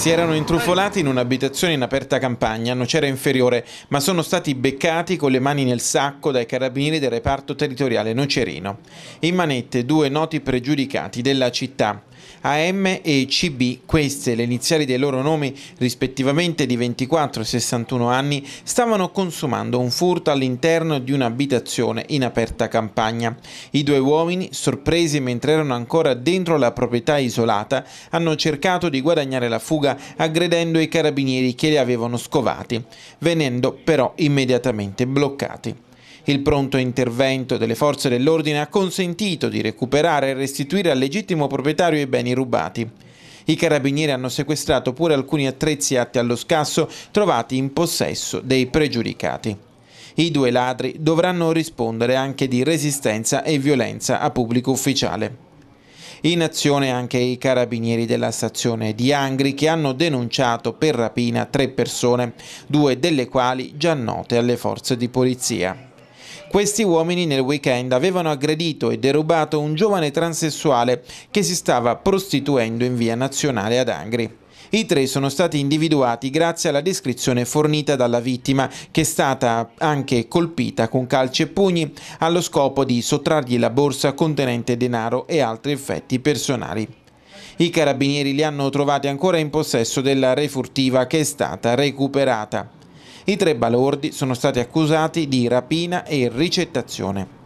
Si erano intrufolati in un'abitazione in aperta campagna, a Nocera Inferiore, ma sono stati beccati con le mani nel sacco dai carabinieri del reparto territoriale nocerino. In manette due noti pregiudicati della città. AM e CB, queste le iniziali dei loro nomi rispettivamente di 24 e 61 anni, stavano consumando un furto all'interno di un'abitazione in aperta campagna. I due uomini, sorpresi mentre erano ancora dentro la proprietà isolata, hanno cercato di guadagnare la fuga aggredendo i carabinieri che li avevano scovati, venendo però immediatamente bloccati. Il pronto intervento delle forze dell'ordine ha consentito di recuperare e restituire al legittimo proprietario i beni rubati. I carabinieri hanno sequestrato pure alcuni attrezzi atti allo scasso trovati in possesso dei pregiudicati. I due ladri dovranno rispondere anche di resistenza e violenza a pubblico ufficiale. In azione anche i carabinieri della stazione di Angri che hanno denunciato per rapina tre persone, due delle quali già note alle forze di polizia. Questi uomini nel weekend avevano aggredito e derubato un giovane transessuale che si stava prostituendo in via nazionale ad Angri. I tre sono stati individuati grazie alla descrizione fornita dalla vittima, che è stata anche colpita con calci e pugni allo scopo di sottrargli la borsa contenente denaro e altri effetti personali. I carabinieri li hanno trovati ancora in possesso della refurtiva che è stata recuperata. I tre balordi sono stati accusati di rapina e ricettazione.